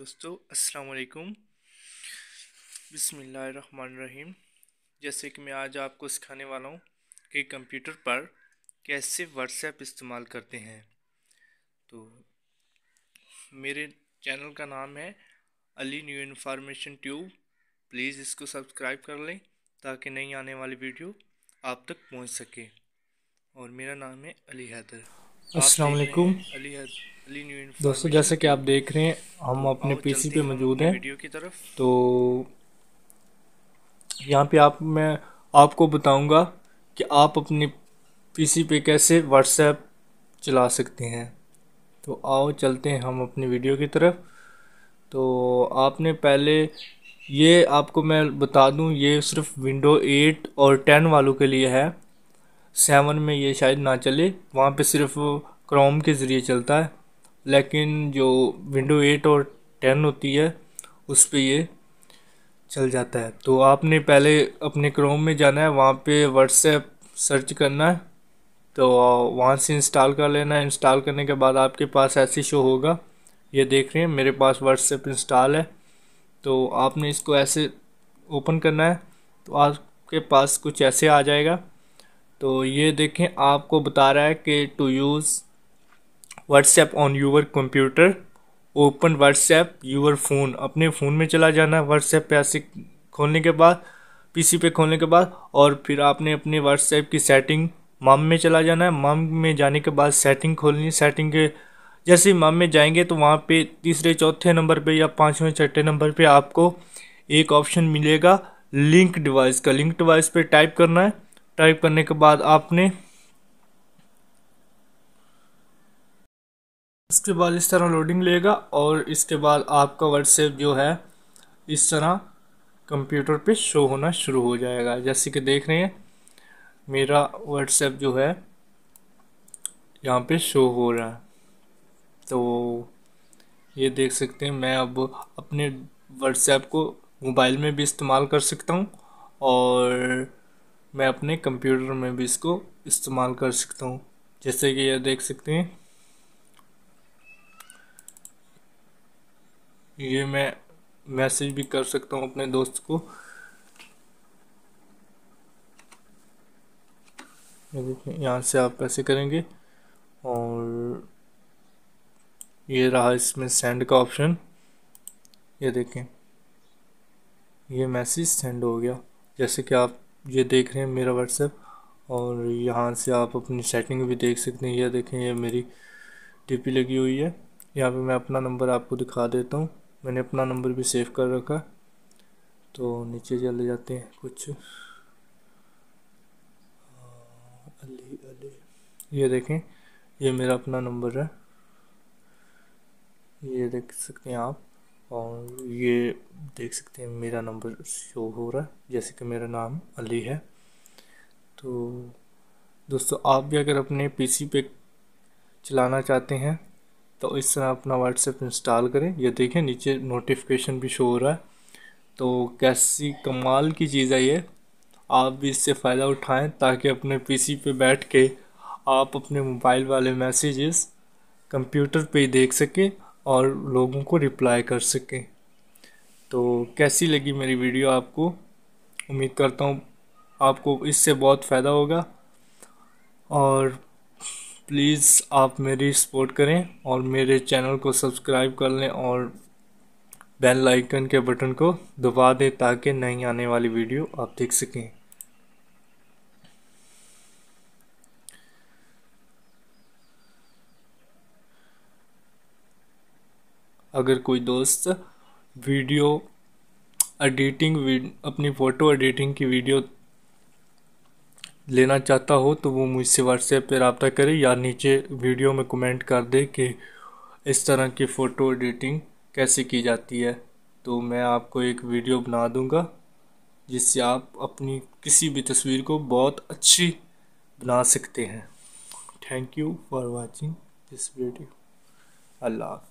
दोस्तों अस्सलाम वालेकुम जैसे कि मैं आज आपको सिखाने वाला हूँ कि कंप्यूटर पर कैसे व्हाट्सएप इस्तेमाल करते हैं तो मेरे चैनल का नाम है Ali new information tube please इसको सब्सक्राइब कर लें ताकि नई आने वाली वीडियो आप तक पहुँच सके और मेरा नाम है अली हैदर अस्सलाम वालेकुम अली हैदर दोस्तों जैसे कि आप देख रहे हैं हम तो अपने पीसी पे मौजूद हैं वीडियो की तरफ तो यहाँ पे आप मैं आपको बताऊंगा कि आप अपने पीसी पे कैसे व्हाट्सएप चला सकते हैं तो आओ चलते हैं हम अपनी वीडियो की तरफ तो आपने पहले ये आपको मैं बता दूं ये सिर्फ विंडो एट और टेन वालों के लिए है सेवन में ये शायद ना चले वहाँ पे सिर्फ क्रोम के ज़रिए चलता है लेकिन जो विंडो एट और टेन होती है उस पर ये चल जाता है तो आपने पहले अपने क्रोम में जाना है वहाँ पे व्हाट्सएप सर्च करना है तो वहाँ से इंस्टॉल कर लेना है इंस्टॉल करने के बाद आपके पास ऐसे शो होगा ये देख रहे हैं मेरे पास व्हाट्सएप इंस्टॉल है तो आपने इसको ऐसे ओपन करना है तो आपके पास कुछ ऐसे आ जाएगा तो ये देखें आपको बता रहा है कि to use WhatsApp on your computer open WhatsApp your phone अपने फ़ोन में चला जाना व्हाट्सएप पे ऐसे खोलने के बाद पीसी पे खोलने के बाद और फिर आपने अपने व्हाट्सएप की सेटिंग माम में चला जाना है माम में जाने के बाद सेटिंग खोलनी सेटिंग के जैसे माम में जाएंगे तो वहाँ पे तीसरे चौथे नंबर पे या पाँचवें छठे नंबर पे आपको एक ऑप्शन मिलेगा लिंक डिवाइस का लिंक डिवाइस पे टाइप करना है टाइप करने के बाद आपने उसके बाद इस तरह लोडिंग लेगा और इसके बाद आपका व्हाट्सएप जो है इस तरह कंप्यूटर पे शो होना शुरू हो जाएगा जैसे कि देख रहे हैं मेरा व्हाट्सएप जो है यहाँ पे शो हो रहा है तो ये देख सकते हैं मैं अब अपने व्हाट्सएप को मोबाइल में भी इस्तेमाल कर सकता हूँ और मैं अपने कंप्यूटर में भी इसको इस्तेमाल कर सकता हूँ जैसे कि यह देख सकते हैं ये मैं मैसेज भी कर सकता हूँ अपने दोस्त को देखिए यहाँ से आप ऐसे करेंगे और ये रहा इसमें सेंड का ऑप्शन ये देखें ये मैसेज सेंड हो गया जैसे कि आप ये देख रहे हैं मेरा व्हाट्सएप और यहाँ से आप अपनी सेटिंग भी देख सकते हैं ये देखें ये मेरी डीपी लगी हुई है यहाँ पे मैं अपना नंबर आपको दिखा देता हूँ मैंने अपना नंबर भी सेव कर रखा तो नीचे चले जाते हैं कुछ अली अली ये देखें ये मेरा अपना नंबर है ये देख सकते हैं आप और ये देख सकते हैं मेरा नंबर शो हो रहा है जैसे कि मेरा नाम अली है तो दोस्तों आप भी अगर अपने पीसी पे चलाना चाहते हैं तो इस तरह अपना व्हाट्सएप इंस्टॉल करें ये देखें नीचे नोटिफिकेशन भी शो हो रहा है तो कैसी कमाल की चीज़ है ये आप भी इससे फ़ायदा उठाएं ताकि अपने पीसी पे बैठ के आप अपने मोबाइल वाले मैसेजेस कंप्यूटर पे ही देख सकें और लोगों को रिप्लाई कर सकें तो कैसी लगी मेरी वीडियो आपको उम्मीद करता हूँ आपको इससे बहुत फ़ायदा होगा और प्लीज़ आप मेरी सपोर्ट करें और मेरे चैनल को सब्सक्राइब कर लें और बेल आइकन के बटन को दबा दें ताकि नई आने वाली वीडियो आप देख सकें अगर कोई दोस्त वीडियो एडिटिंग अपनी फ़ोटो एडिटिंग की वीडियो लेना चाहता हो तो वो मुझसे व्हाट्सएप पर रबता करे या नीचे वीडियो में कमेंट कर दे कि इस तरह की फ़ोटो एडिटिंग कैसे की जाती है तो मैं आपको एक वीडियो बना दूंगा जिससे आप अपनी किसी भी तस्वीर को बहुत अच्छी बना सकते हैं thank you for watching this video Allah